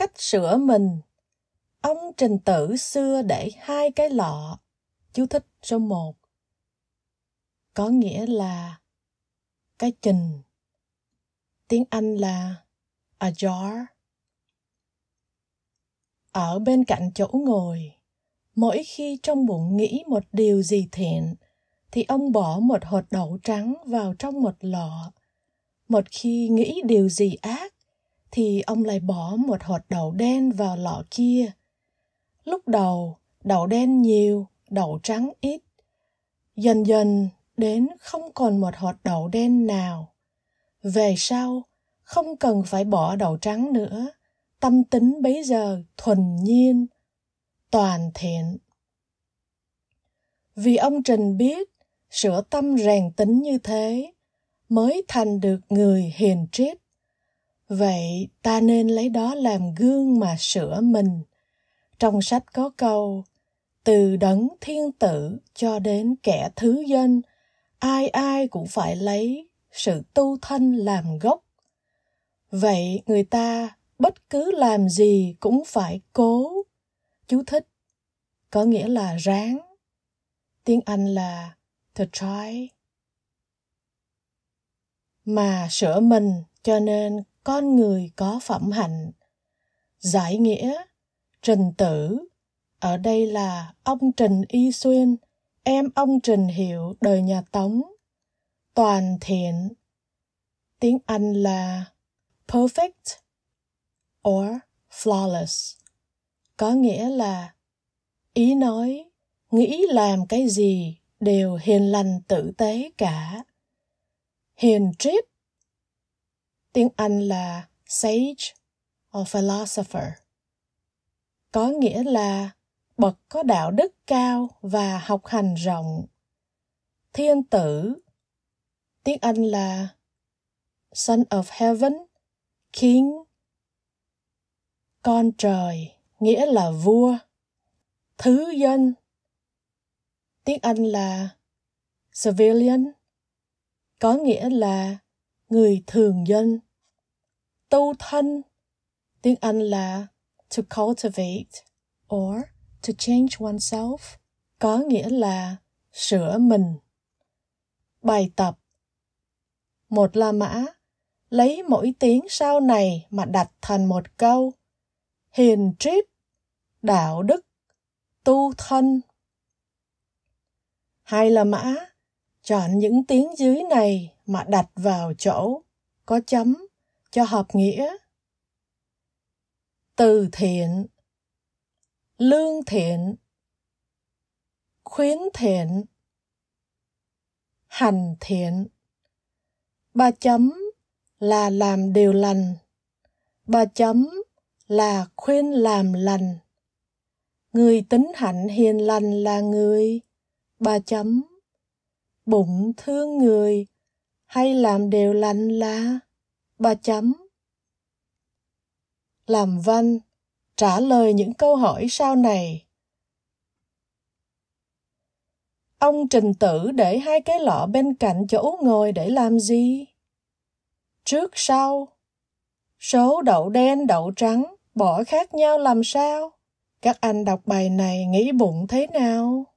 cách sửa mình ông trình tử xưa để hai cái lọ chú thích số một có nghĩa là cái trình tiếng anh là a jar ở bên cạnh chỗ ngồi mỗi khi trong bụng nghĩ một điều gì thiện thì ông bỏ một hột đậu trắng vào trong một lọ một khi nghĩ điều gì ác thì ông lại bỏ một hột đậu đen vào lọ kia. Lúc đầu, đậu đen nhiều, đậu trắng ít. Dần dần đến không còn một hột đậu đen nào. Về sau, không cần phải bỏ đậu trắng nữa. Tâm tính bấy giờ thuần nhiên, toàn thiện. Vì ông Trình biết sửa tâm rèn tính như thế mới thành được người hiền triết vậy ta nên lấy đó làm gương mà sửa mình trong sách có câu từ đấng thiên tử cho đến kẻ thứ dân ai ai cũng phải lấy sự tu thân làm gốc vậy người ta bất cứ làm gì cũng phải cố chú thích có nghĩa là ráng tiếng anh là to try mà sửa mình cho nên con người có phẩm hạnh giải nghĩa trình tử ở đây là ông Trần y xuyên em ông Trần hiệu đời nhà tống toàn thiện tiếng anh là perfect or flawless có nghĩa là ý nói nghĩ làm cái gì đều hiền lành tử tế cả hiền triết tiếng Anh là sage or philosopher, có nghĩa là bậc có đạo đức cao và học hành rộng. Thiên tử, tiếng Anh là son of heaven, king. Con trời, nghĩa là vua. Thứ dân, tiếng Anh là civilian, có nghĩa là người thường dân. Tu thân, tiếng Anh là to cultivate or to change oneself, có nghĩa là sửa mình. Bài tập Một La Mã Lấy mỗi tiếng sau này mà đặt thành một câu. Hiền triết, đạo đức, tu thân. Hai La Mã Chọn những tiếng dưới này mà đặt vào chỗ có chấm cho hợp nghĩa từ thiện lương thiện khuyến thiện hành thiện ba chấm là làm điều lành ba chấm là khuyên làm lành người tính hạnh hiền lành là người ba chấm bụng thương người hay làm đều lành là ba chấm làm văn trả lời những câu hỏi sau này ông trình tử để hai cái lọ bên cạnh chỗ ngồi để làm gì trước sau số đậu đen đậu trắng bỏ khác nhau làm sao các anh đọc bài này nghĩ bụng thế nào